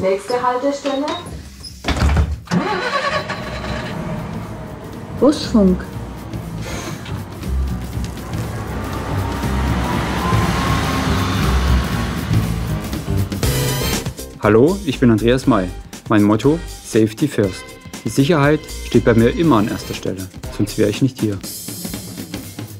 Nächste Haltestelle. Busfunk. Hallo, ich bin Andreas May. Mein Motto: Safety First. Die Sicherheit steht bei mir immer an erster Stelle, sonst wäre ich nicht hier.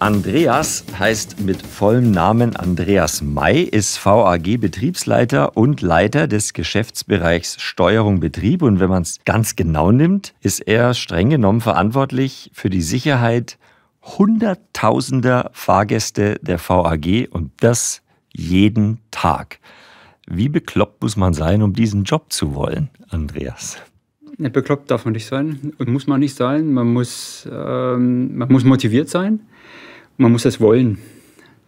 Andreas heißt mit vollem Namen Andreas May, ist VAG-Betriebsleiter und Leiter des Geschäftsbereichs Steuerung Betrieb. Und wenn man es ganz genau nimmt, ist er streng genommen verantwortlich für die Sicherheit hunderttausender Fahrgäste der VAG und das jeden Tag. Wie bekloppt muss man sein, um diesen Job zu wollen, Andreas? Bekloppt darf man nicht sein und muss man nicht sein. Man muss, ähm, man muss motiviert sein man muss es wollen.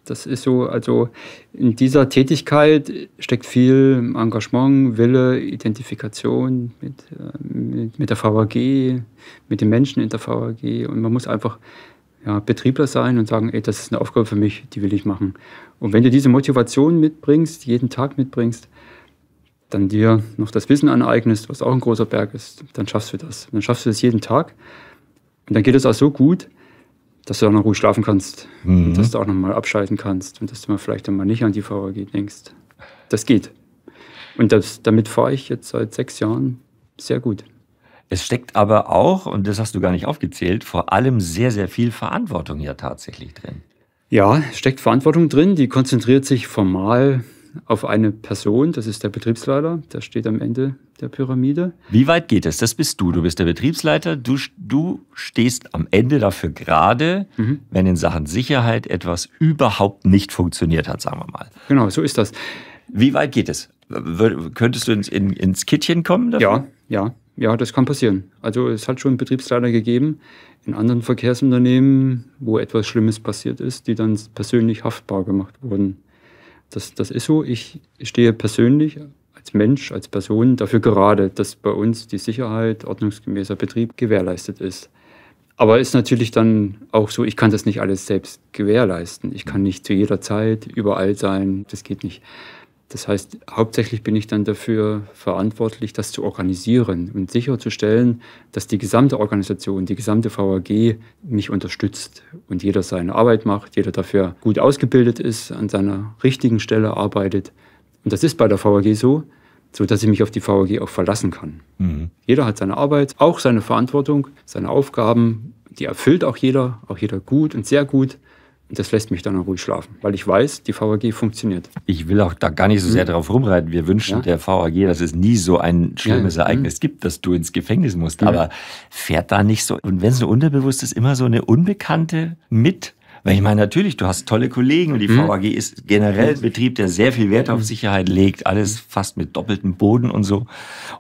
Das ist so, also in dieser Tätigkeit steckt viel Engagement, Wille, Identifikation mit, äh, mit, mit der VAG, mit den Menschen in der VAG. Und man muss einfach ja, Betriebler sein und sagen, ey, das ist eine Aufgabe für mich, die will ich machen. Und wenn du diese Motivation mitbringst, jeden Tag mitbringst, dann dir noch das Wissen aneignest, was auch ein großer Berg ist, dann schaffst du das. Dann schaffst du das jeden Tag. Und dann geht es auch so gut, dass du auch noch ruhig schlafen kannst, mhm. dass du auch noch mal abschalten kannst und dass du mal vielleicht dann mal nicht an die VAG denkst. Das geht. Und das, damit fahre ich jetzt seit sechs Jahren sehr gut. Es steckt aber auch, und das hast du gar nicht aufgezählt, vor allem sehr, sehr viel Verantwortung ja tatsächlich drin. Ja, steckt Verantwortung drin, die konzentriert sich formal auf eine Person, das ist der Betriebsleiter, der steht am Ende der Pyramide. Wie weit geht es? Das bist du. Du bist der Betriebsleiter, du, du stehst am Ende dafür gerade, mhm. wenn in Sachen Sicherheit etwas überhaupt nicht funktioniert hat, sagen wir mal. Genau, so ist das. Wie weit geht es? Könntest du ins, in, ins Kittchen kommen? Dafür? Ja, ja, ja, das kann passieren. Also es hat schon Betriebsleiter gegeben in anderen Verkehrsunternehmen, wo etwas Schlimmes passiert ist, die dann persönlich haftbar gemacht wurden. Das, das ist so. Ich stehe persönlich als Mensch, als Person dafür gerade, dass bei uns die Sicherheit, ordnungsgemäßer Betrieb gewährleistet ist. Aber ist natürlich dann auch so, ich kann das nicht alles selbst gewährleisten. Ich kann nicht zu jeder Zeit überall sein. Das geht nicht. Das heißt, hauptsächlich bin ich dann dafür verantwortlich, das zu organisieren und sicherzustellen, dass die gesamte Organisation, die gesamte VAG mich unterstützt und jeder seine Arbeit macht, jeder dafür gut ausgebildet ist, an seiner richtigen Stelle arbeitet. Und das ist bei der VAG so, so dass ich mich auf die VAG auch verlassen kann. Mhm. Jeder hat seine Arbeit, auch seine Verantwortung, seine Aufgaben, die erfüllt auch jeder, auch jeder gut und sehr gut das lässt mich dann auch ruhig schlafen, weil ich weiß, die VAG funktioniert. Ich will auch da gar nicht so sehr mhm. drauf rumreiten. Wir wünschen ja. der VAG, dass es nie so ein schlimmes ja. Ereignis mhm. gibt, dass du ins Gefängnis musst. Ja. Aber fährt da nicht so, und wenn es nur unterbewusst ist, immer so eine Unbekannte mit? Weil ich meine, natürlich, du hast tolle Kollegen und die mhm. VAG ist generell ein Betrieb, der sehr viel Wert auf mhm. Sicherheit legt, alles mhm. fast mit doppeltem Boden und so.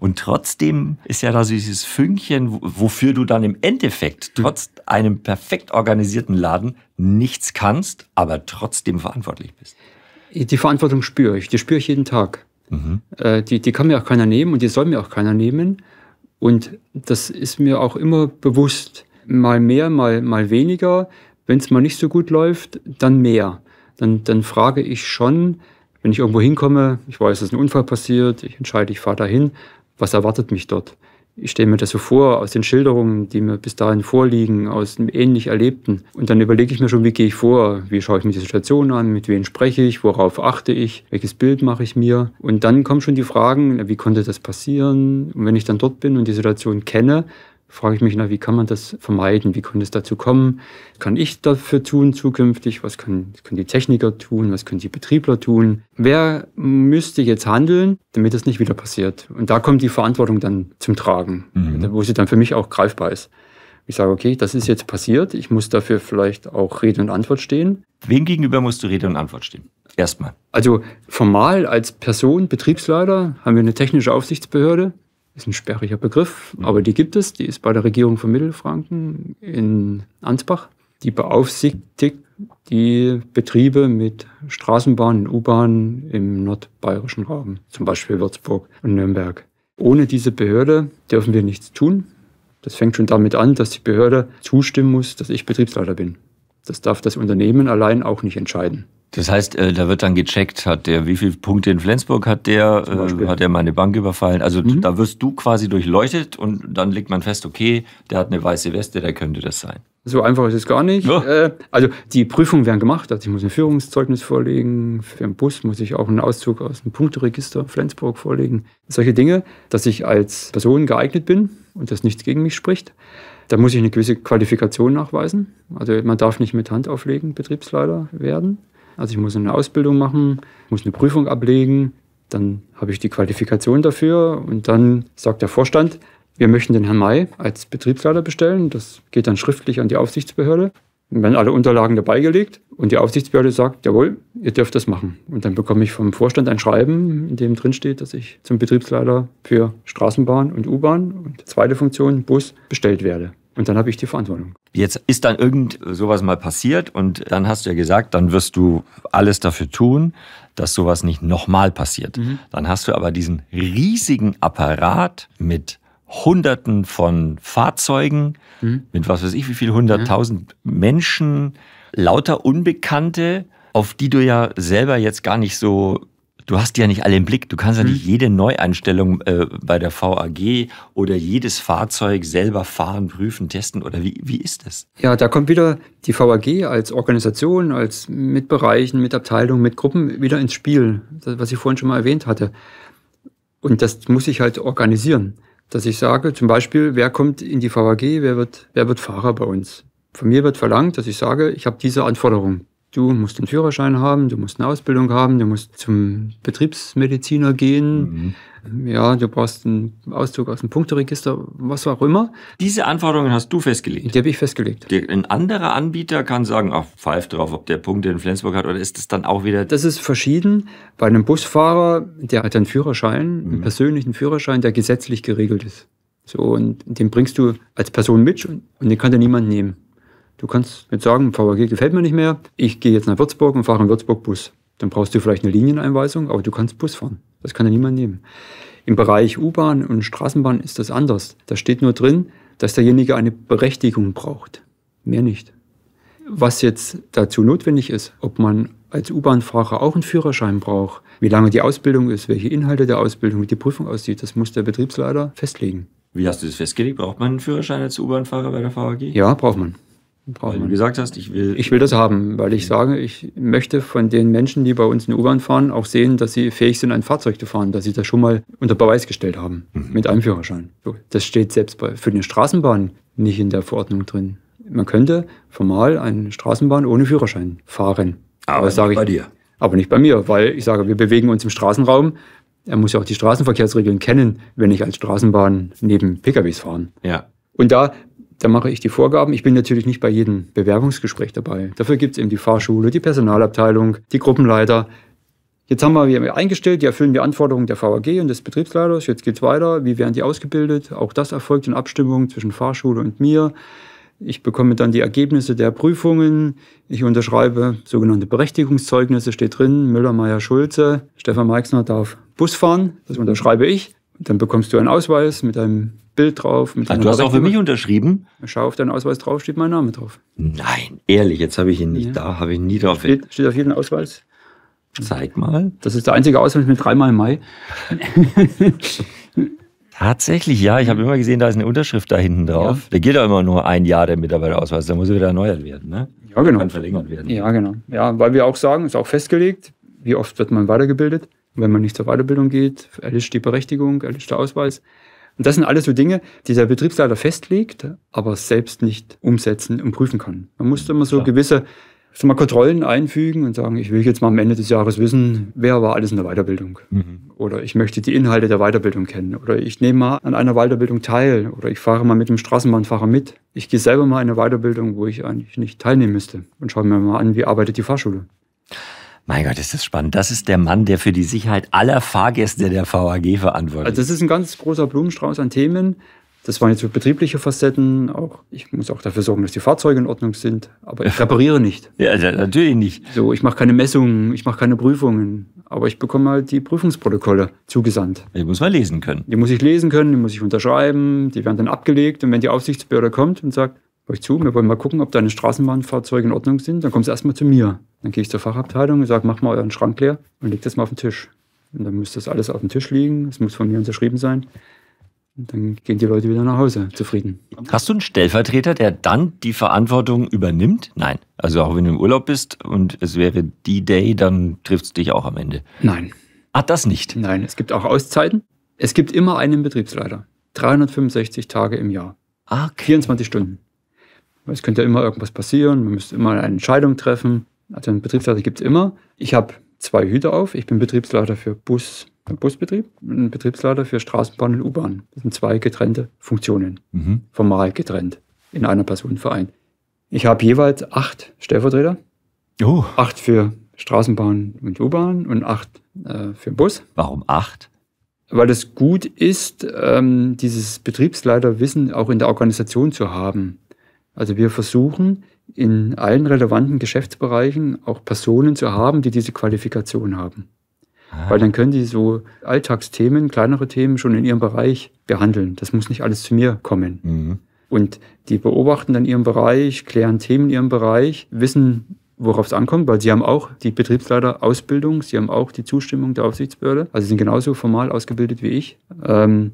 Und trotzdem ist ja da so dieses Fünkchen, wofür du dann im Endeffekt mhm. trotz einem perfekt organisierten Laden nichts kannst, aber trotzdem verantwortlich bist. Die Verantwortung spüre ich, die spüre ich jeden Tag. Mhm. Äh, die, die kann mir auch keiner nehmen und die soll mir auch keiner nehmen. Und das ist mir auch immer bewusst. Mal mehr, mal, mal weniger. Wenn es mal nicht so gut läuft, dann mehr. Dann, dann frage ich schon, wenn ich irgendwo hinkomme, ich weiß, dass ein Unfall passiert, ich entscheide, ich fahre dahin, was erwartet mich dort? Ich stelle mir das so vor aus den Schilderungen, die mir bis dahin vorliegen, aus dem ähnlich Erlebten. Und dann überlege ich mir schon, wie gehe ich vor? Wie schaue ich mir die Situation an? Mit wem spreche ich? Worauf achte ich? Welches Bild mache ich mir? Und dann kommen schon die Fragen, wie konnte das passieren? Und wenn ich dann dort bin und die Situation kenne, frage ich mich, na, wie kann man das vermeiden? Wie konnte es dazu kommen? Was kann ich dafür tun zukünftig? Was können, können die Techniker tun? Was können die Betriebler tun? Wer müsste jetzt handeln, damit das nicht wieder passiert? Und da kommt die Verantwortung dann zum Tragen, mhm. wo sie dann für mich auch greifbar ist. Ich sage, okay, das ist jetzt passiert. Ich muss dafür vielleicht auch Rede und Antwort stehen. Wem gegenüber musst du Rede und Antwort stehen? Erstmal. Also formal als Person, Betriebsleiter, haben wir eine technische Aufsichtsbehörde ist ein sperriger Begriff, mhm. aber die gibt es. Die ist bei der Regierung von Mittelfranken in Ansbach. Die beaufsichtigt die Betriebe mit Straßenbahnen, U-Bahnen im nordbayerischen Raum, zum Beispiel Würzburg und Nürnberg. Ohne diese Behörde dürfen wir nichts tun. Das fängt schon damit an, dass die Behörde zustimmen muss, dass ich Betriebsleiter bin. Das darf das Unternehmen allein auch nicht entscheiden. Das heißt, äh, da wird dann gecheckt, hat der, wie viele Punkte in Flensburg hat der, äh, hat er meine Bank überfallen. Also mhm. da wirst du quasi durchleuchtet und dann legt man fest, okay, der hat eine weiße Weste, der könnte das sein. So einfach ist es gar nicht. Ja. Äh, also die Prüfungen werden gemacht, also ich muss ein Führungszeugnis vorlegen, für den Bus muss ich auch einen Auszug aus dem Punkteregister Flensburg vorlegen. Solche Dinge, dass ich als Person geeignet bin und dass nichts gegen mich spricht. Da muss ich eine gewisse Qualifikation nachweisen. Also man darf nicht mit Hand auflegen Betriebsleiter werden. Also ich muss eine Ausbildung machen, muss eine Prüfung ablegen, dann habe ich die Qualifikation dafür und dann sagt der Vorstand, wir möchten den Herrn May als Betriebsleiter bestellen. Das geht dann schriftlich an die Aufsichtsbehörde. Dann werden alle Unterlagen dabei gelegt und die Aufsichtsbehörde sagt, jawohl, ihr dürft das machen. Und dann bekomme ich vom Vorstand ein Schreiben, in dem drin steht, dass ich zum Betriebsleiter für Straßenbahn und U-Bahn und zweite Funktion Bus bestellt werde. Und dann habe ich die Verantwortung. Jetzt ist dann irgend sowas mal passiert und dann hast du ja gesagt, dann wirst du alles dafür tun, dass sowas nicht nochmal passiert. Mhm. Dann hast du aber diesen riesigen Apparat mit Hunderten von Fahrzeugen, mhm. mit was weiß ich, wie viel, hunderttausend mhm. Menschen, lauter Unbekannte, auf die du ja selber jetzt gar nicht so du hast die ja nicht alle im Blick. Du kannst ja nicht hm. jede Neueinstellung äh, bei der VAG oder jedes Fahrzeug selber fahren, prüfen, testen oder wie, wie ist das? Ja, da kommt wieder die VAG als Organisation, als mit Bereichen, mit Abteilungen, mit Gruppen wieder ins Spiel, das, was ich vorhin schon mal erwähnt hatte. Und das muss ich halt organisieren, dass ich sage, zum Beispiel, wer kommt in die VAG, wer wird, wer wird Fahrer bei uns? Von mir wird verlangt, dass ich sage, ich habe diese Anforderungen du musst einen Führerschein haben, du musst eine Ausbildung haben, du musst zum Betriebsmediziner gehen, mhm. ja, du brauchst einen Auszug aus dem Punkteregister, was auch immer. Diese Anforderungen hast du festgelegt? Die habe ich festgelegt. Ein anderer Anbieter kann sagen, ach, pfeif drauf, ob der Punkte in Flensburg hat oder ist das dann auch wieder... Das ist verschieden. Bei einem Busfahrer, der hat einen Führerschein, mhm. einen persönlichen Führerschein, der gesetzlich geregelt ist. So, und den bringst du als Person mit und den kann dir niemand nehmen. Du kannst jetzt sagen, VAG gefällt mir nicht mehr, ich gehe jetzt nach Würzburg und fahre in Würzburg-Bus. Dann brauchst du vielleicht eine Linieneinweisung, aber du kannst Bus fahren. Das kann ja niemand nehmen. Im Bereich U-Bahn und Straßenbahn ist das anders. Da steht nur drin, dass derjenige eine Berechtigung braucht. Mehr nicht. Was jetzt dazu notwendig ist, ob man als U-Bahn-Fahrer auch einen Führerschein braucht, wie lange die Ausbildung ist, welche Inhalte der Ausbildung, wie die Prüfung aussieht, das muss der Betriebsleiter festlegen. Wie hast du das festgelegt? Braucht man einen Führerschein als U-Bahn-Fahrer bei der VAG? Ja, braucht man. Weil du gesagt hast, ich will. Ich will das haben, weil ich sage, ich möchte von den Menschen, die bei uns in U-Bahn fahren, auch sehen, dass sie fähig sind, ein Fahrzeug zu fahren, dass sie das schon mal unter Beweis gestellt haben, mhm. mit einem Führerschein. So, das steht selbst bei, für den Straßenbahn nicht in der Verordnung drin. Man könnte formal eine Straßenbahn ohne Führerschein fahren. Aber, aber nicht bei dir. Aber nicht bei mir, weil ich sage, wir bewegen uns im Straßenraum. Er muss ja auch die Straßenverkehrsregeln kennen, wenn ich als Straßenbahn neben PKWs fahren. Ja. Und da da mache ich die Vorgaben. Ich bin natürlich nicht bei jedem Bewerbungsgespräch dabei. Dafür gibt es eben die Fahrschule, die Personalabteilung, die Gruppenleiter. Jetzt haben wir, eingestellt, die erfüllen die Anforderungen der VAG und des Betriebsleiters. Jetzt geht es weiter. Wie werden die ausgebildet? Auch das erfolgt in Abstimmung zwischen Fahrschule und mir. Ich bekomme dann die Ergebnisse der Prüfungen. Ich unterschreibe sogenannte Berechtigungszeugnisse, steht drin. Müller, Meier, Schulze. Stefan Meixner darf Bus fahren. Das unterschreibe ich. Dann bekommst du einen Ausweis mit einem Bild drauf. Mit Ach, du hast auch für mich unterschrieben? Schau auf deinen Ausweis drauf, steht mein Name drauf. Nein, ehrlich, jetzt habe ich ihn nicht ja. da, habe ich nie drauf. Steht, steht auf jeden Ausweis. Zeig mal. Das ist der einzige Ausweis mit dreimal Mai. Tatsächlich, ja. Ich habe immer gesehen, da ist eine Unterschrift da hinten drauf. Ja. Der gilt ja immer nur ein Jahr, der Mitarbeiterausweis. Also da muss er wieder erneuert werden. Ne? Ja, genau. Kann verlängert werden. Ja, genau. Ja, weil wir auch sagen, ist auch festgelegt, wie oft wird man weitergebildet. Wenn man nicht zur Weiterbildung geht, erlischt die Berechtigung, erlischt der Ausweis. Und das sind alles so Dinge, die der Betriebsleiter festlegt, aber selbst nicht umsetzen und prüfen kann. Man muss immer so ja. gewisse mal, Kontrollen einfügen und sagen, ich will jetzt mal am Ende des Jahres wissen, wer war alles in der Weiterbildung. Mhm. Oder ich möchte die Inhalte der Weiterbildung kennen. Oder ich nehme mal an einer Weiterbildung teil. Oder ich fahre mal mit dem Straßenbahnfahrer mit. Ich gehe selber mal in eine Weiterbildung, wo ich eigentlich nicht teilnehmen müsste. Und schaue mir mal an, wie arbeitet die Fahrschule. Mein Gott, ist das spannend. Das ist der Mann, der für die Sicherheit aller Fahrgäste der VAG verantwortlich ist. Also das ist ein ganz großer Blumenstrauß an Themen. Das waren jetzt so betriebliche Facetten. Auch ich muss auch dafür sorgen, dass die Fahrzeuge in Ordnung sind. Aber ich repariere nicht. ja, natürlich nicht. So, ich mache keine Messungen, ich mache keine Prüfungen. Aber ich bekomme halt die Prüfungsprotokolle zugesandt. Die muss man lesen können. Die muss ich lesen können, die muss ich unterschreiben. Die werden dann abgelegt. Und wenn die Aufsichtsbehörde kommt und sagt, euch zu, wir wollen mal gucken, ob deine Straßenbahnfahrzeuge in Ordnung sind. Dann kommst du erstmal zu mir. Dann gehe ich zur Fachabteilung und sage, mach mal euren Schrank leer und leg das mal auf den Tisch. Und dann müsste das alles auf dem Tisch liegen. Es muss von mir unterschrieben sein. Und dann gehen die Leute wieder nach Hause zufrieden. Hast du einen Stellvertreter, der dann die Verantwortung übernimmt? Nein. Also auch wenn du im Urlaub bist und es wäre die day dann trifft es dich auch am Ende. Nein. Ah, das nicht? Nein, es gibt auch Auszeiten. Es gibt immer einen Betriebsleiter. 365 Tage im Jahr. Ah, okay. 24 Stunden es könnte ja immer irgendwas passieren, man müsste immer eine Entscheidung treffen. Also einen Betriebsleiter gibt es immer. Ich habe zwei Hüte auf. Ich bin Betriebsleiter für Bus, Busbetrieb und Betriebsleiter für Straßenbahn und U-Bahn. Das sind zwei getrennte Funktionen, mhm. formal getrennt, in einer Person vereint. Ich habe jeweils acht Stellvertreter. Oh. Acht für Straßenbahn und U-Bahn und acht äh, für Bus. Warum acht? Weil es gut ist, ähm, dieses Betriebsleiterwissen auch in der Organisation zu haben. Also wir versuchen in allen relevanten Geschäftsbereichen auch Personen zu haben, die diese Qualifikation haben. Aha. Weil dann können die so Alltagsthemen, kleinere Themen schon in ihrem Bereich behandeln. Das muss nicht alles zu mir kommen. Mhm. Und die beobachten dann ihren Bereich, klären Themen in ihrem Bereich, wissen, worauf es ankommt, weil sie haben auch die Betriebsleiterausbildung, sie haben auch die Zustimmung der Aufsichtsbehörde, also sie sind genauso formal ausgebildet wie ich. Ähm,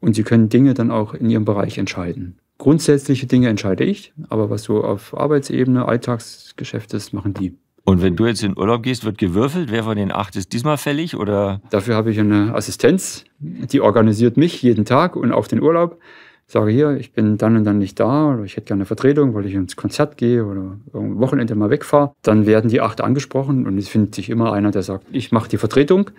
und sie können Dinge dann auch in ihrem Bereich entscheiden grundsätzliche Dinge entscheide ich, aber was so auf Arbeitsebene, Alltagsgeschäft ist, machen die. Und wenn du jetzt in Urlaub gehst, wird gewürfelt, wer von den acht ist diesmal fällig oder? Dafür habe ich eine Assistenz, die organisiert mich jeden Tag und auch den Urlaub. Ich sage hier, ich bin dann und dann nicht da oder ich hätte gerne eine Vertretung, weil ich ins Konzert gehe oder am Wochenende mal wegfahre. Dann werden die acht angesprochen und es findet sich immer einer, der sagt, ich mache die Vertretung.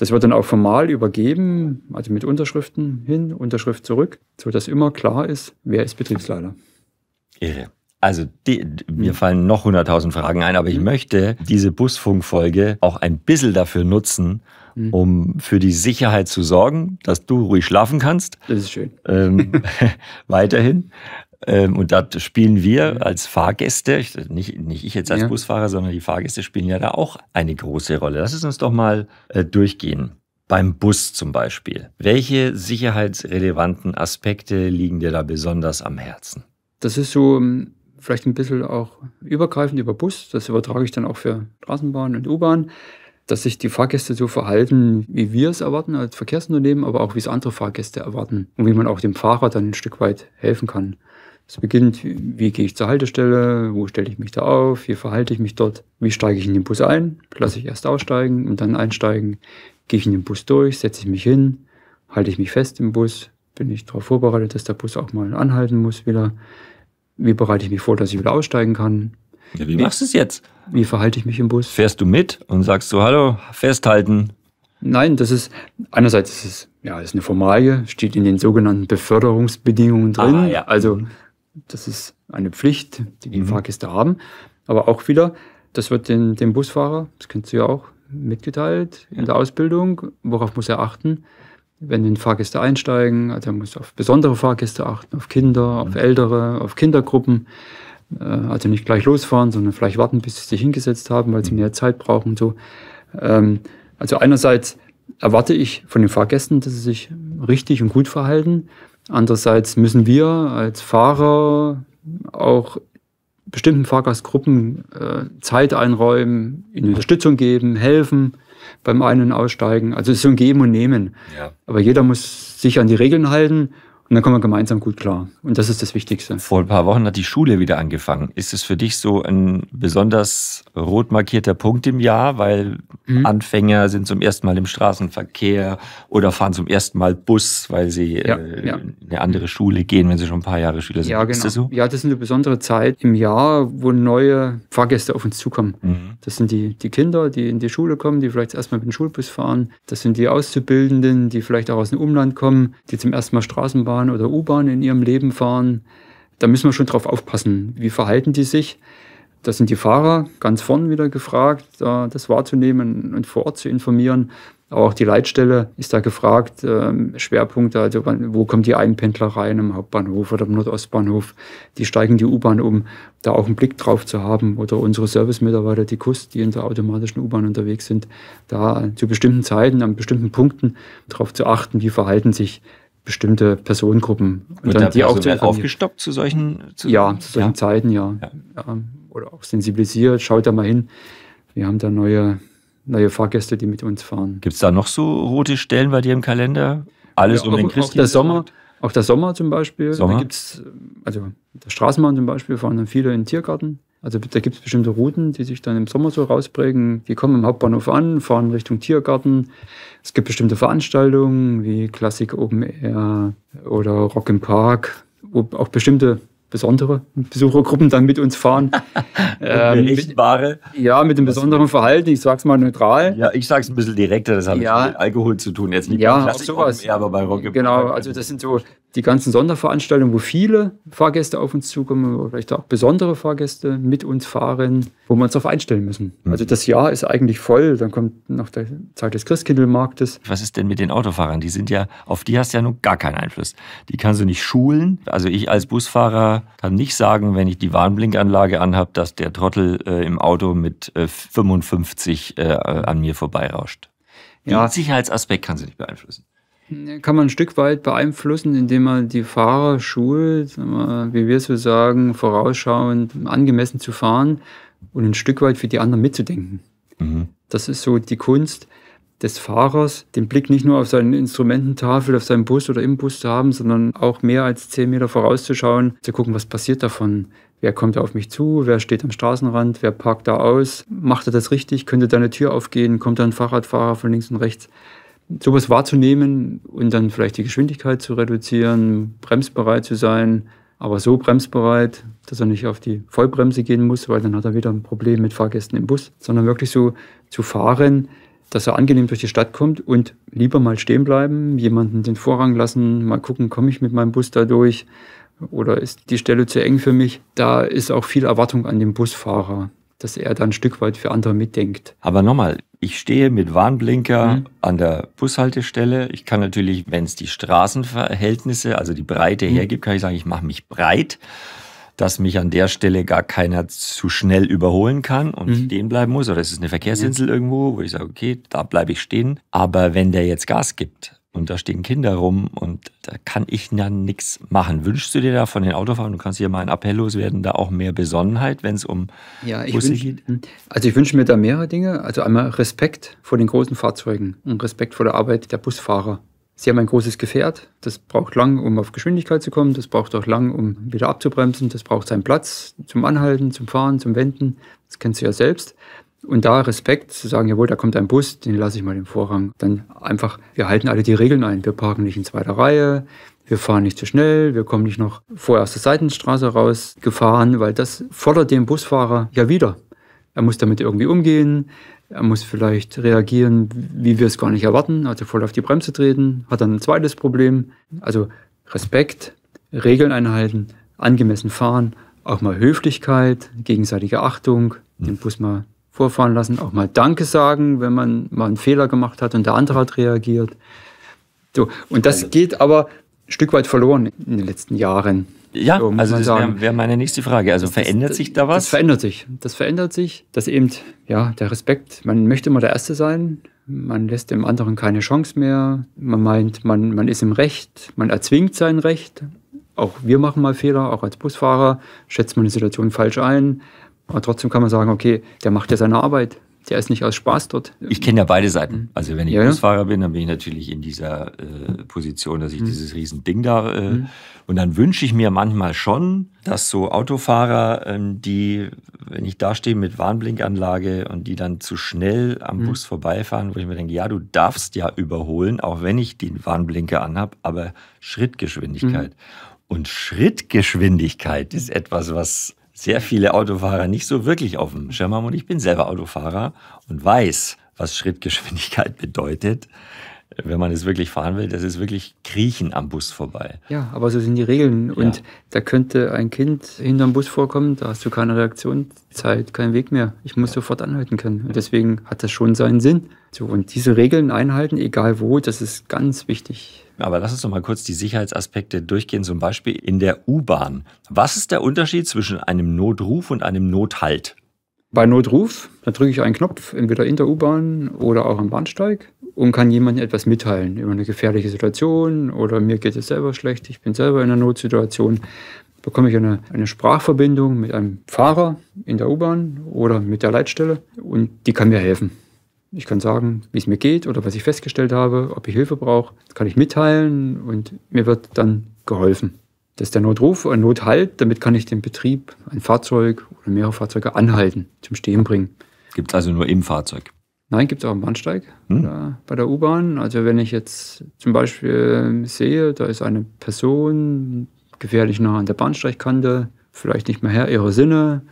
Das wird dann auch formal übergeben, also mit Unterschriften hin, Unterschrift zurück, sodass immer klar ist, wer ist Betriebsleiter. Irre. Also die, mir hm. fallen noch 100.000 Fragen ein, aber ich hm. möchte diese Busfunkfolge auch ein bisschen dafür nutzen, hm. um für die Sicherheit zu sorgen, dass du ruhig schlafen kannst. Das ist schön. Ähm, weiterhin. Ähm, und da spielen wir mhm. als Fahrgäste, nicht, nicht ich jetzt als ja. Busfahrer, sondern die Fahrgäste spielen ja da auch eine große Rolle. Lass es uns doch mal äh, durchgehen. Beim Bus zum Beispiel. Welche sicherheitsrelevanten Aspekte liegen dir da besonders am Herzen? Das ist so ähm, vielleicht ein bisschen auch übergreifend über Bus. Das übertrage ich dann auch für Straßenbahn und U-Bahn dass sich die Fahrgäste so verhalten, wie wir es erwarten als Verkehrsunternehmen, aber auch wie es andere Fahrgäste erwarten und wie man auch dem Fahrer dann ein Stück weit helfen kann. Es beginnt, wie gehe ich zur Haltestelle, wo stelle ich mich da auf, wie verhalte ich mich dort, wie steige ich in den Bus ein, lasse ich erst aussteigen und dann einsteigen, gehe ich in den Bus durch, setze ich mich hin, halte ich mich fest im Bus, bin ich darauf vorbereitet, dass der Bus auch mal anhalten muss wieder, wie bereite ich mich vor, dass ich wieder aussteigen kann. Ja, wie, wie machst du es jetzt? Wie verhalte ich mich im Bus? Fährst du mit und sagst du hallo, festhalten, Nein, das ist einerseits ist es ja ist eine Formalie, steht in den sogenannten Beförderungsbedingungen drin. Ah, ja. Also mhm. Das ist eine Pflicht, die die mhm. Fahrgäste haben. Aber auch wieder, das wird den, dem Busfahrer, das kennst du ja auch, mitgeteilt in der Ausbildung. Worauf muss er achten? Wenn den Fahrgäste einsteigen, also er muss auf besondere Fahrgäste achten, auf Kinder, mhm. auf Ältere, auf Kindergruppen. Äh, also nicht gleich losfahren, sondern vielleicht warten, bis sie sich hingesetzt haben, weil sie mhm. mehr Zeit brauchen und so. Ähm, also einerseits erwarte ich von den Fahrgästen, dass sie sich richtig und gut verhalten. Andererseits müssen wir als Fahrer auch bestimmten Fahrgastgruppen äh, Zeit einräumen, ihnen Unterstützung geben, helfen beim Ein- und Aussteigen. Also es ist so ein Geben und Nehmen. Ja. Aber jeder muss sich an die Regeln halten und dann kommen wir gemeinsam gut klar. Und das ist das Wichtigste. Vor ein paar Wochen hat die Schule wieder angefangen. Ist es für dich so ein besonders rot markierter Punkt im Jahr, weil mhm. Anfänger sind zum ersten Mal im Straßenverkehr oder fahren zum ersten Mal Bus, weil sie ja, äh, ja. in eine andere Schule gehen, wenn sie schon ein paar Jahre Schüler sind? Ja, genau. Ist das genau. so? Ja, das ist eine besondere Zeit im Jahr, wo neue Fahrgäste auf uns zukommen. Mhm. Das sind die, die Kinder, die in die Schule kommen, die vielleicht erstmal mit dem Schulbus fahren. Das sind die Auszubildenden, die vielleicht auch aus dem Umland kommen, die zum ersten Mal Straßenbahn Straßenbahn oder U-Bahn in ihrem Leben fahren, da müssen wir schon drauf aufpassen. Wie verhalten die sich? Da sind die Fahrer ganz vorn wieder gefragt, äh, das wahrzunehmen und vor Ort zu informieren. Aber auch die Leitstelle ist da gefragt, ähm, Schwerpunkte, also wo kommen die Einpendler rein im Hauptbahnhof oder im Nordostbahnhof, die steigen die U-Bahn um, da auch einen Blick drauf zu haben. Oder unsere Servicemitarbeiter, die KUS, die in der automatischen U-Bahn unterwegs sind, da zu bestimmten Zeiten, an bestimmten Punkten darauf zu achten, wie verhalten sich bestimmte Personengruppen. Und, und dann, die auch zu aufgestockt zu solchen, zu ja, zu solchen ja. Zeiten, ja. Ja. ja. Oder auch sensibilisiert, schaut da mal hin. Wir haben da neue, neue Fahrgäste, die mit uns fahren. Gibt es da noch so rote Stellen bei dir im Kalender? Alles um auch, den Christi. Auch der Sommer, auch der Sommer zum Beispiel. Sommer? Da gibt's, also der Straßenbahn zum Beispiel fahren dann viele in den Tiergarten. Also da gibt es bestimmte Routen, die sich dann im Sommer so rausprägen. Die kommen im Hauptbahnhof an, fahren Richtung Tiergarten. Es gibt bestimmte Veranstaltungen wie Klassik Open Air oder Rock im Park, wo auch bestimmte besondere Besuchergruppen dann mit uns fahren. ähm, echt wahre. Ja, mit einem besonderen Verhalten, ich sage es mal neutral. Ja, ich sage es ein bisschen direkter, das hat ja. mit Alkohol zu tun. Jetzt nicht ja, bei Klassik, sowas. Open Air, aber bei Rock im genau, Park. Genau, also das sind so die ganzen Sonderveranstaltungen, wo viele Fahrgäste auf uns zukommen wo vielleicht auch besondere Fahrgäste mit uns fahren, wo wir uns darauf einstellen müssen. Mhm. Also das Jahr ist eigentlich voll, dann kommt noch die Zeit des Christkindlmarktes. Was ist denn mit den Autofahrern? Die sind ja, auf die hast du ja nun gar keinen Einfluss. Die kannst du nicht schulen. Also ich als Busfahrer kann nicht sagen, wenn ich die Warnblinkanlage anhabe, dass der Trottel äh, im Auto mit äh, 55 äh, an mir vorbeirauscht. Den Sicherheitsaspekt kannst du nicht beeinflussen kann man ein Stück weit beeinflussen, indem man die Fahrer schult, wie wir so sagen, vorausschauend, angemessen zu fahren und ein Stück weit für die anderen mitzudenken. Mhm. Das ist so die Kunst des Fahrers, den Blick nicht nur auf seine Instrumententafel, auf seinen Bus oder im Bus zu haben, sondern auch mehr als zehn Meter vorauszuschauen, zu gucken, was passiert davon. Wer kommt da auf mich zu? Wer steht am Straßenrand? Wer parkt da aus? Macht er das richtig? Könnte da eine Tür aufgehen? Kommt da ein Fahrradfahrer von links und rechts? sowas wahrzunehmen und dann vielleicht die Geschwindigkeit zu reduzieren, bremsbereit zu sein, aber so bremsbereit, dass er nicht auf die Vollbremse gehen muss, weil dann hat er wieder ein Problem mit Fahrgästen im Bus, sondern wirklich so zu fahren, dass er angenehm durch die Stadt kommt und lieber mal stehen bleiben, jemanden den Vorrang lassen, mal gucken, komme ich mit meinem Bus da durch oder ist die Stelle zu eng für mich. Da ist auch viel Erwartung an den Busfahrer dass er dann ein Stück weit für andere mitdenkt. Aber nochmal, ich stehe mit Warnblinker mhm. an der Bushaltestelle. Ich kann natürlich, wenn es die Straßenverhältnisse, also die Breite mhm. hergibt, kann ich sagen, ich mache mich breit, dass mich an der Stelle gar keiner zu schnell überholen kann und mhm. stehen bleiben muss. Oder es ist eine Verkehrsinsel mhm. irgendwo, wo ich sage, okay, da bleibe ich stehen. Aber wenn der jetzt Gas gibt und da stehen Kinder rum und da kann ich dann nichts machen. Wünschst du dir da von den Autofahrern, du kannst hier mal einen Appell loswerden, da auch mehr Besonnenheit, wenn es um ja, ich Busse wünsch, geht? Also ich wünsche mir da mehrere Dinge. Also einmal Respekt vor den großen Fahrzeugen und Respekt vor der Arbeit der Busfahrer. Sie haben ein großes Gefährt, das braucht lang, um auf Geschwindigkeit zu kommen, das braucht auch lang, um wieder abzubremsen, das braucht seinen Platz zum Anhalten, zum Fahren, zum Wenden, das kennst du ja selbst. Und da Respekt zu sagen, jawohl, da kommt ein Bus, den lasse ich mal den Vorrang. Dann einfach, wir halten alle die Regeln ein. Wir parken nicht in zweiter Reihe, wir fahren nicht zu schnell, wir kommen nicht noch vorher aus der Seitenstraße raus gefahren, weil das fordert den Busfahrer ja wieder. Er muss damit irgendwie umgehen, er muss vielleicht reagieren, wie wir es gar nicht erwarten, also voll auf die Bremse treten, hat dann ein zweites Problem. Also Respekt, Regeln einhalten, angemessen fahren, auch mal Höflichkeit, gegenseitige Achtung, den Bus mal vorfahren lassen, auch mal Danke sagen, wenn man mal einen Fehler gemacht hat und der andere hat reagiert. So, und das also geht aber ein Stück weit verloren in den letzten Jahren. Ja, so, also das wäre wär meine nächste Frage. Also verändert das, sich da was? Das verändert sich. Das verändert sich, dass eben ja, der Respekt, man möchte immer der Erste sein, man lässt dem anderen keine Chance mehr, man meint, man, man ist im Recht, man erzwingt sein Recht. Auch wir machen mal Fehler, auch als Busfahrer schätzt man eine Situation falsch ein, aber trotzdem kann man sagen, okay, der macht ja seine Arbeit. Der ist nicht aus Spaß dort. Ich kenne ja beide Seiten. Mhm. Also wenn ich ja, Busfahrer bin, dann bin ich natürlich in dieser äh, Position, dass ich mhm. dieses Riesending da. Äh, mhm. Und dann wünsche ich mir manchmal schon, dass so Autofahrer, ähm, die, wenn ich da stehe mit Warnblinkanlage und die dann zu schnell am mhm. Bus vorbeifahren, wo ich mir denke, ja, du darfst ja überholen, auch wenn ich den Warnblinker anhab, aber Schrittgeschwindigkeit. Mhm. Und Schrittgeschwindigkeit ist etwas, was sehr mhm. viele Autofahrer nicht so wirklich auf dem Schirm haben. Und ich bin selber Autofahrer und weiß, was Schrittgeschwindigkeit bedeutet. Wenn man es wirklich fahren will, das ist wirklich Kriechen am Bus vorbei. Ja, aber so sind die Regeln. Und ja. da könnte ein Kind hinterm Bus vorkommen, da hast du keine Reaktionszeit, keinen Weg mehr. Ich muss ja. sofort anhalten können. Und deswegen hat das schon seinen Sinn. So, und diese Regeln einhalten, egal wo, das ist ganz wichtig. Aber lass uns doch mal kurz die Sicherheitsaspekte durchgehen, zum Beispiel in der U-Bahn. Was ist der Unterschied zwischen einem Notruf und einem Nothalt? Bei Notruf, da drücke ich einen Knopf, entweder in der U-Bahn oder auch am Bahnsteig und kann jemandem etwas mitteilen über eine gefährliche Situation oder mir geht es selber schlecht, ich bin selber in einer Notsituation. Bekomme ich eine, eine Sprachverbindung mit einem Fahrer in der U-Bahn oder mit der Leitstelle und die kann mir helfen. Ich kann sagen, wie es mir geht oder was ich festgestellt habe, ob ich Hilfe brauche. Das kann ich mitteilen und mir wird dann geholfen. Das ist der Notruf, ein Nothalt. Damit kann ich den Betrieb, ein Fahrzeug oder mehrere Fahrzeuge anhalten, zum Stehen bringen. Gibt es also nur im Fahrzeug? Nein, gibt es auch am Bahnsteig hm. bei der U-Bahn. Also wenn ich jetzt zum Beispiel sehe, da ist eine Person gefährlich nah an der Bahnsteigkante, vielleicht nicht mehr her, ihrer Sinne,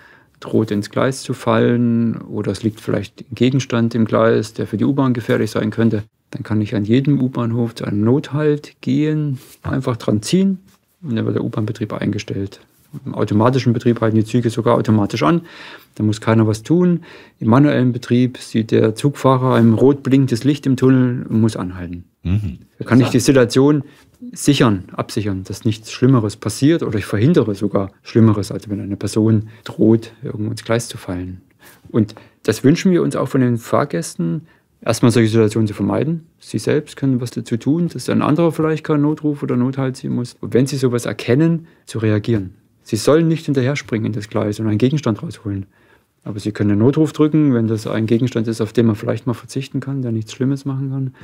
droht ins Gleis zu fallen oder es liegt vielleicht ein Gegenstand im Gleis, der für die U-Bahn gefährlich sein könnte, dann kann ich an jedem U-Bahnhof zu einem Nothalt gehen, einfach dran ziehen und dann wird der U-Bahn-Betrieb eingestellt. Im automatischen Betrieb halten die Züge sogar automatisch an. Da muss keiner was tun. Im manuellen Betrieb sieht der Zugfahrer ein rot blinkendes Licht im Tunnel und muss anhalten. Mhm. Da kann ich die Situation sichern, absichern, dass nichts Schlimmeres passiert oder ich verhindere sogar Schlimmeres, als wenn eine Person droht, irgendwo ins Gleis zu fallen. Und das wünschen wir uns auch von den Fahrgästen, erstmal solche Situationen zu vermeiden. Sie selbst können was dazu tun, dass ein anderer vielleicht keinen Notruf oder Nothalt ziehen muss. Und wenn sie sowas erkennen, zu reagieren. Sie sollen nicht hinterher springen in das Gleis und einen Gegenstand rausholen. Aber Sie können einen Notruf drücken, wenn das ein Gegenstand ist, auf den man vielleicht mal verzichten kann, der nichts Schlimmes machen kann.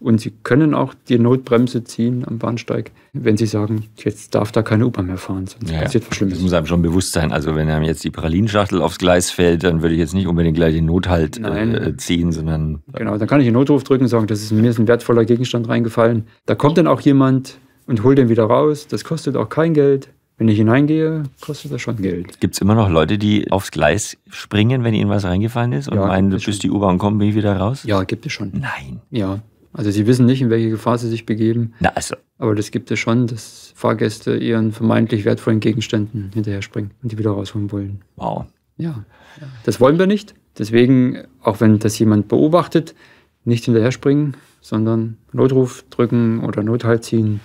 Und Sie können auch die Notbremse ziehen am Bahnsteig, wenn Sie sagen, jetzt darf da keine U-Bahn mehr fahren, sonst ja, passiert was Schlimmes. Das muss einem schon bewusst sein. Also wenn einem jetzt die Pralinschachtel aufs Gleis fällt, dann würde ich jetzt nicht unbedingt gleich den Nothalt äh, ziehen, sondern... Genau, dann kann ich den Notruf drücken und sagen, das ist mir ist ein wertvoller Gegenstand reingefallen. Da kommt dann auch jemand und holt den wieder raus. Das kostet auch kein Geld wenn ich hineingehe, kostet das schon Geld. Gibt es immer noch Leute, die aufs Gleis springen, wenn ihnen was reingefallen ist und ja, meinen, du bist die U-Bahn, komm, bin ich wieder raus? Ja, gibt es schon. Nein. Ja. Also sie wissen nicht, in welche Gefahr sie sich begeben. Na also. Aber das gibt es schon, dass Fahrgäste ihren vermeintlich wertvollen Gegenständen hinterher springen und die wieder rausholen wollen. Wow. Ja. Das wollen wir nicht. Deswegen, auch wenn das jemand beobachtet, nicht hinterher springen, sondern Notruf drücken oder Nothalt ziehen,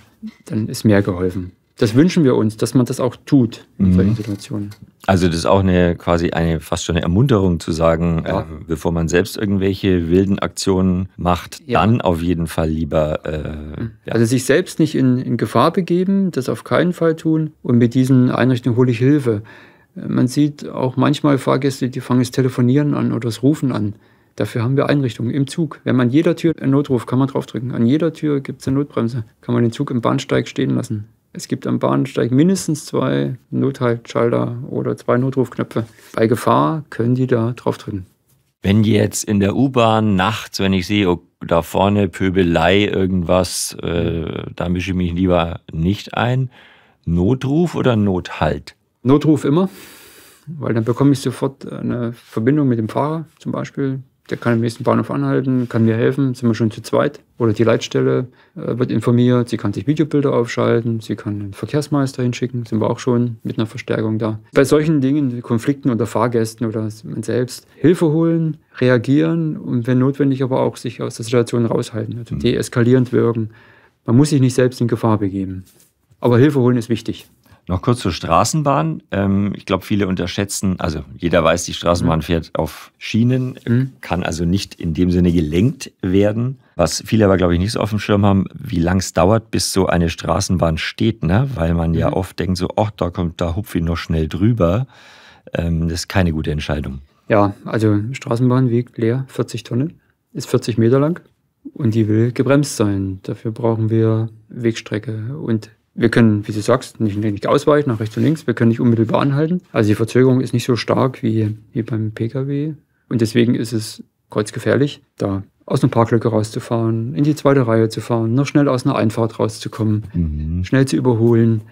dann ist mehr geholfen das wünschen wir uns, dass man das auch tut in mhm. solchen Situationen. Also das ist auch eine quasi eine fast schon eine Ermunterung zu sagen, ja. äh, bevor man selbst irgendwelche wilden Aktionen macht, ja. dann auf jeden Fall lieber. Äh, mhm. ja. Also sich selbst nicht in, in Gefahr begeben, das auf keinen Fall tun. Und mit diesen Einrichtungen hole ich Hilfe. Äh, man sieht auch manchmal Fahrgäste, die fangen das Telefonieren an oder das Rufen an. Dafür haben wir Einrichtungen im Zug. Wenn man an jeder Tür einen Notruf kann man draufdrücken. An jeder Tür gibt es eine Notbremse. Kann man den Zug im Bahnsteig stehen lassen. Es gibt am Bahnsteig mindestens zwei Nothaltschalter oder zwei Notrufknöpfe. Bei Gefahr können die da drauf drücken. Wenn jetzt in der U-Bahn nachts, wenn ich sehe, oh, da vorne Pöbelei, irgendwas, äh, da mische ich mich lieber nicht ein. Notruf oder Nothalt? Notruf immer, weil dann bekomme ich sofort eine Verbindung mit dem Fahrer zum Beispiel der kann im nächsten Bahnhof anhalten, kann mir helfen, sind wir schon zu zweit. Oder die Leitstelle äh, wird informiert, sie kann sich Videobilder aufschalten, sie kann den Verkehrsmeister hinschicken, sind wir auch schon mit einer Verstärkung da. Bei solchen Dingen, Konflikten unter Fahrgästen oder man selbst, Hilfe holen, reagieren und wenn notwendig aber auch sich aus der Situation raushalten, also hm. deeskalierend wirken. Man muss sich nicht selbst in Gefahr begeben. Aber Hilfe holen ist wichtig. Noch kurz zur Straßenbahn. Ähm, ich glaube, viele unterschätzen, also jeder weiß, die Straßenbahn mhm. fährt auf Schienen, mhm. kann also nicht in dem Sinne gelenkt werden. Was viele aber, glaube ich, nicht so auf dem Schirm haben, wie lang es dauert, bis so eine Straßenbahn steht, ne? weil man ja mhm. oft denkt, so, ach, da kommt da Hupfi noch schnell drüber. Ähm, das ist keine gute Entscheidung. Ja, also Straßenbahn wiegt leer 40 Tonnen, ist 40 Meter lang und die will gebremst sein. Dafür brauchen wir Wegstrecke und wir können, wie du sagst, nicht, nicht ausweichen nach rechts und links. Wir können nicht unmittelbar anhalten. Also die Verzögerung ist nicht so stark wie, wie beim Pkw. Und deswegen ist es kreuzgefährlich, da aus einer Parklücke rauszufahren, in die zweite Reihe zu fahren, noch schnell aus einer Einfahrt rauszukommen, mhm. schnell zu überholen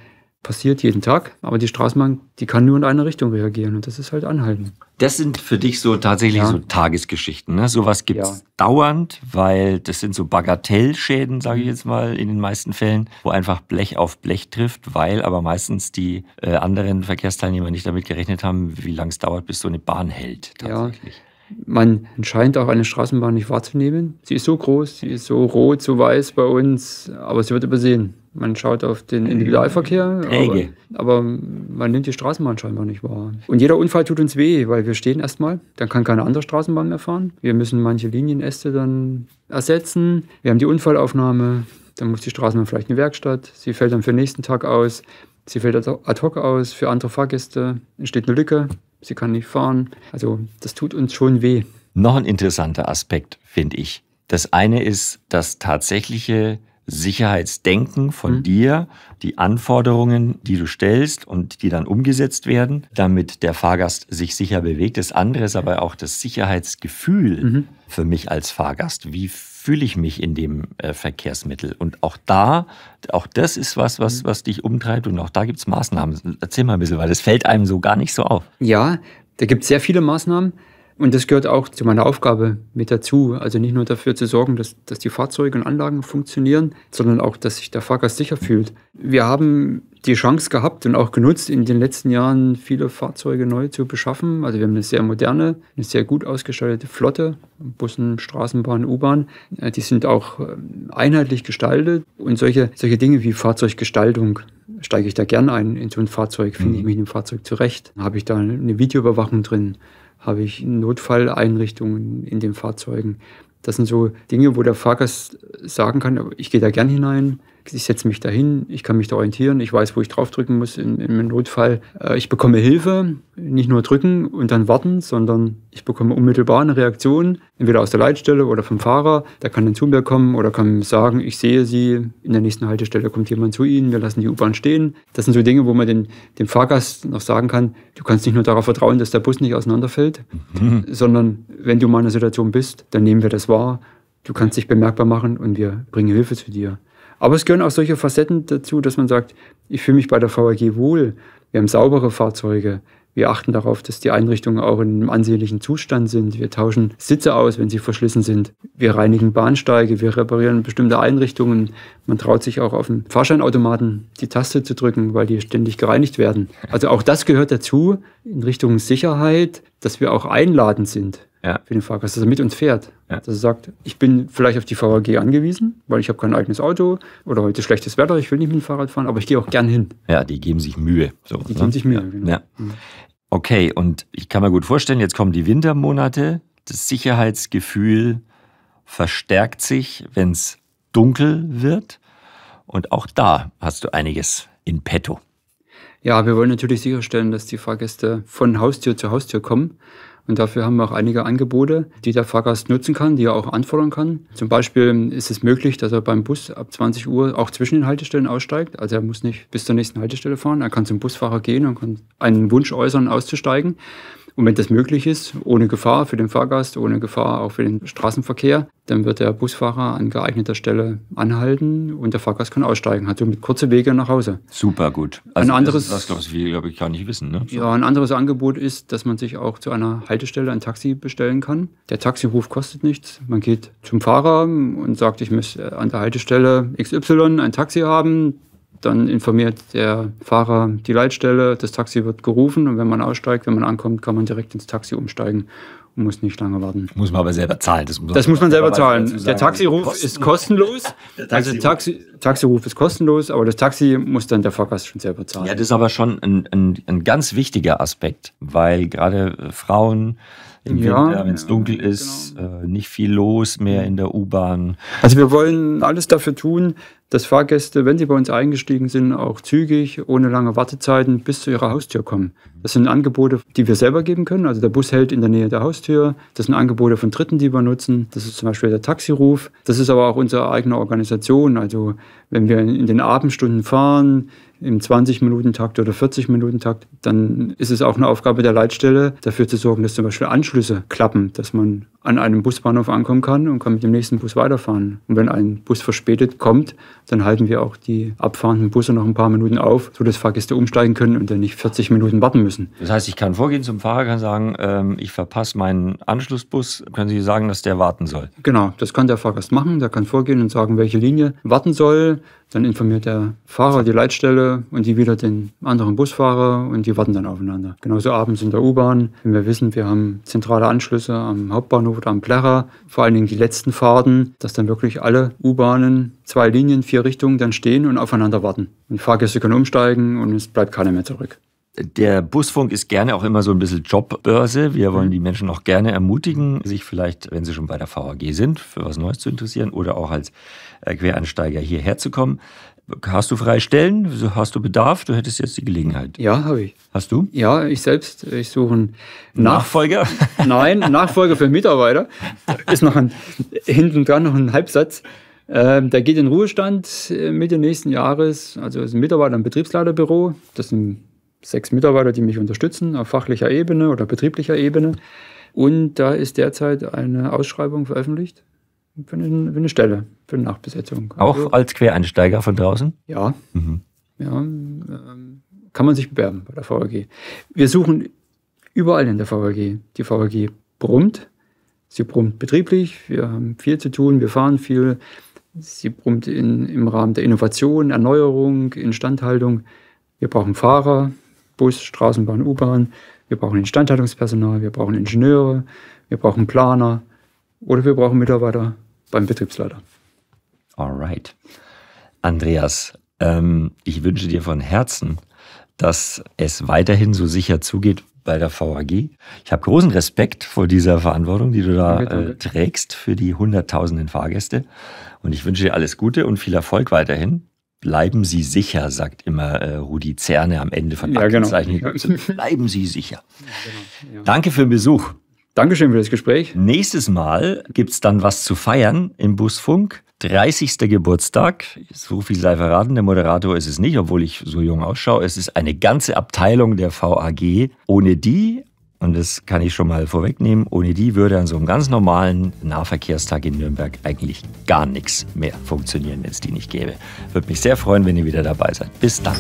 passiert jeden Tag, aber die Straßenbahn, die kann nur in eine Richtung reagieren und das ist halt anhalten. Das sind für dich so tatsächlich ja. so Tagesgeschichten, ne? Sowas gibt es ja. dauernd, weil das sind so Bagatellschäden, sage ich jetzt mal, in den meisten Fällen, wo einfach Blech auf Blech trifft, weil aber meistens die äh, anderen Verkehrsteilnehmer nicht damit gerechnet haben, wie lange es dauert, bis so eine Bahn hält tatsächlich. Ja. Man scheint auch eine Straßenbahn nicht wahrzunehmen. Sie ist so groß, sie ist so rot, so weiß bei uns, aber sie wird übersehen. Man schaut auf den Individualverkehr, aber, aber, man nimmt die Straßenbahn scheinbar nicht wahr. Und jeder Unfall tut uns weh, weil wir stehen erstmal, dann kann keine andere Straßenbahn mehr fahren. Wir müssen manche Linienäste dann ersetzen. Wir haben die Unfallaufnahme, dann muss die Straßenbahn vielleicht in die Werkstatt. Sie fällt dann für den nächsten Tag aus. Sie fällt ad hoc aus für andere Fahrgäste. Entsteht eine Lücke. Sie kann nicht fahren. Also das tut uns schon weh. Noch ein interessanter Aspekt, finde ich. Das eine ist das tatsächliche Sicherheitsdenken von mhm. dir, die Anforderungen, die du stellst und die dann umgesetzt werden, damit der Fahrgast sich sicher bewegt. Das andere ist aber auch das Sicherheitsgefühl mhm. für mich als Fahrgast. Wie fühle ich mich in dem äh, Verkehrsmittel? Und auch da, auch das ist was, was, mhm. was dich umtreibt und auch da gibt es Maßnahmen. Erzähl mal ein bisschen, weil das fällt einem so gar nicht so auf. Ja, da gibt es sehr viele Maßnahmen. Und das gehört auch zu meiner Aufgabe mit dazu. Also nicht nur dafür zu sorgen, dass, dass die Fahrzeuge und Anlagen funktionieren, sondern auch, dass sich der Fahrgast sicher fühlt. Wir haben die Chance gehabt und auch genutzt, in den letzten Jahren viele Fahrzeuge neu zu beschaffen. Also wir haben eine sehr moderne, eine sehr gut ausgestaltete Flotte, Bussen, Straßenbahn, U-Bahn. Äh, die sind auch ähm, einheitlich gestaltet und solche, solche Dinge wie Fahrzeuggestaltung steige ich da gern ein in so ein Fahrzeug, finde ich mhm. mich in dem Fahrzeug zurecht, habe ich da eine Videoüberwachung drin habe ich Notfalleinrichtungen in den Fahrzeugen. Das sind so Dinge, wo der Fahrgast sagen kann, ich gehe da gern hinein, ich setze mich dahin, ich kann mich da orientieren, ich weiß, wo ich draufdrücken muss im, im Notfall. Äh, ich bekomme Hilfe, nicht nur drücken und dann warten, sondern ich bekomme unmittelbar eine Reaktion, entweder aus der Leitstelle oder vom Fahrer. Der kann dann zu mir kommen oder kann sagen, ich sehe Sie, in der nächsten Haltestelle kommt jemand zu Ihnen, wir lassen die U-Bahn stehen. Das sind so Dinge, wo man den, dem Fahrgast noch sagen kann, du kannst nicht nur darauf vertrauen, dass der Bus nicht auseinanderfällt, mhm. sondern wenn du mal in einer Situation bist, dann nehmen wir das wahr du kannst dich bemerkbar machen und wir bringen Hilfe zu dir. Aber es gehören auch solche Facetten dazu, dass man sagt, ich fühle mich bei der VAG wohl, wir haben saubere Fahrzeuge, wir achten darauf, dass die Einrichtungen auch in einem ansehnlichen Zustand sind. Wir tauschen Sitze aus, wenn sie verschlissen sind. Wir reinigen Bahnsteige, wir reparieren bestimmte Einrichtungen. Man traut sich auch auf dem Fahrscheinautomaten die Taste zu drücken, weil die ständig gereinigt werden. Also auch das gehört dazu in Richtung Sicherheit, dass wir auch einladend sind ja. für den Fahrgast, dass er mit uns fährt. Ja. Dass er sagt, ich bin vielleicht auf die VAG angewiesen, weil ich habe kein eigenes Auto oder heute schlechtes Wetter, ich will nicht mit dem Fahrrad fahren, aber ich gehe auch gern hin. Ja, die geben sich Mühe. So, die ne? geben sich Mühe, genau. Ja. Mhm. Okay, und ich kann mir gut vorstellen, jetzt kommen die Wintermonate, das Sicherheitsgefühl verstärkt sich, wenn es dunkel wird. Und auch da hast du einiges in petto. Ja, wir wollen natürlich sicherstellen, dass die Fahrgäste von Haustür zu Haustür kommen und dafür haben wir auch einige Angebote, die der Fahrgast nutzen kann, die er auch anfordern kann. Zum Beispiel ist es möglich, dass er beim Bus ab 20 Uhr auch zwischen den Haltestellen aussteigt. Also er muss nicht bis zur nächsten Haltestelle fahren. Er kann zum Busfahrer gehen und kann einen Wunsch äußern, auszusteigen. Und wenn das möglich ist, ohne Gefahr für den Fahrgast, ohne Gefahr auch für den Straßenverkehr, dann wird der Busfahrer an geeigneter Stelle anhalten und der Fahrgast kann aussteigen. Hat somit kurze Wege nach Hause. Super gut. Also ein anderes, das, glaube ich, glaub ich, gar nicht wissen. Ne? Ja, ein anderes Angebot ist, dass man sich auch zu einer Haltestelle ein Taxi bestellen kann. Der Taxiruf kostet nichts. Man geht zum Fahrer und sagt, ich muss an der Haltestelle XY ein Taxi haben. Dann informiert der Fahrer die Leitstelle, das Taxi wird gerufen und wenn man aussteigt, wenn man ankommt, kann man direkt ins Taxi umsteigen und muss nicht lange warten. Muss man aber selber zahlen. Das muss, das man, muss man selber zahlen. Der Taxiruf ist kostenlos. Taxi also Taxi, Taxiruf ist kostenlos, aber das Taxi muss dann der Fahrgast schon selber zahlen. Ja, das ist aber schon ein, ein, ein ganz wichtiger Aspekt, weil gerade äh, Frauen ja, wenn es dunkel ist, genau. Äh, nicht viel los mehr in der U-Bahn. Also wir wollen alles dafür tun, dass Fahrgäste, wenn sie bei uns eingestiegen sind, auch zügig, ohne lange Wartezeiten bis zu ihrer Haustür kommen. Das sind Angebote, die wir selber geben können. Also der Bus hält in der Nähe der Haustür. Das sind Angebote von Dritten, die wir nutzen. Das ist zum Beispiel der Taxiruf. Das ist aber auch unsere eigene Organisation. Also wenn wir in den Abendstunden fahren, im 20-Minuten-Takt oder 40-Minuten-Takt, dann ist es auch eine Aufgabe der Leitstelle, dafür zu sorgen, dass zum Beispiel Anschlüsse klappen, dass man an einem Busbahnhof ankommen kann und kann mit dem nächsten Bus weiterfahren. Und wenn ein Bus verspätet kommt, dann halten wir auch die abfahrenden Busse noch ein paar Minuten auf, sodass Fahrgäste umsteigen können und dann nicht 40 Minuten warten müssen. Das heißt, ich kann vorgehen zum Fahrer, kann sagen, ähm, ich verpasse meinen Anschlussbus. Können Sie sagen, dass der warten soll? Genau, das kann der Fahrgast machen. Der kann vorgehen und sagen, welche Linie warten soll. Dann informiert der Fahrer die Leitstelle und die wieder den anderen Busfahrer und die warten dann aufeinander. Genauso abends in der U-Bahn. Wenn wir wissen, wir haben zentrale Anschlüsse am Hauptbahnhof oder am Plärrer, vor allen Dingen die letzten Fahrten, dass dann wirklich alle U-Bahnen, zwei Linien, vier Richtungen dann stehen und aufeinander warten. Und Fahrgäste können umsteigen und es bleibt keiner mehr zurück. Der Busfunk ist gerne auch immer so ein bisschen Jobbörse. Wir wollen mhm. die Menschen auch gerne ermutigen, sich vielleicht, wenn sie schon bei der VAG sind, für was Neues zu interessieren oder auch als äh, Quereinsteiger hierher zu kommen. Hast du freie Stellen? Hast du Bedarf? Du hättest jetzt die Gelegenheit. Ja, habe ich. Hast du? Ja, ich selbst. Ich suche einen Nachfolger. Nach Nein, Nachfolger für Mitarbeiter. Ist noch ein, hinten dran noch ein Halbsatz. Ähm, der geht in Ruhestand äh, Mitte nächsten Jahres. Also ist ein Mitarbeiter im Betriebsleiterbüro. Das ist ein sechs Mitarbeiter, die mich unterstützen auf fachlicher Ebene oder betrieblicher Ebene. Und da ist derzeit eine Ausschreibung veröffentlicht für eine, für eine Stelle, für eine Nachbesetzung. Auch also, als Quereinsteiger von draußen? Ja. Mhm. ja ähm, kann man sich bewerben bei der VAG. Wir suchen überall in der VAG. Die VAG brummt. Sie brummt betrieblich. Wir haben viel zu tun. Wir fahren viel. Sie brummt in, im Rahmen der Innovation, Erneuerung, Instandhaltung. Wir brauchen Fahrer, Bus, Straßenbahn, U-Bahn. Wir brauchen Instandhaltungspersonal, wir brauchen Ingenieure, wir brauchen Planer oder wir brauchen Mitarbeiter beim Betriebsleiter. Alright. Andreas, ähm, ich wünsche dir von Herzen, dass es weiterhin so sicher zugeht bei der VAG. Ich habe großen Respekt vor dieser Verantwortung, die du da äh, trägst für die hunderttausenden Fahrgäste. Und ich wünsche dir alles Gute und viel Erfolg weiterhin. Bleiben Sie sicher, sagt immer äh, Rudi Zerne am Ende von genau. Aktenzeichen. Ja, genau. Bleiben Sie sicher. Ja, genau. ja. Danke für den Besuch. Dankeschön für das Gespräch. Nächstes Mal gibt es dann was zu feiern im Busfunk. 30. Geburtstag. So viel sei verraten. Der Moderator ist es nicht, obwohl ich so jung ausschaue. Es ist eine ganze Abteilung der VAG, ohne die und das kann ich schon mal vorwegnehmen. Ohne die würde an so einem ganz normalen Nahverkehrstag in Nürnberg eigentlich gar nichts mehr funktionieren, wenn es die nicht gäbe. Würde mich sehr freuen, wenn ihr wieder dabei seid. Bis dann.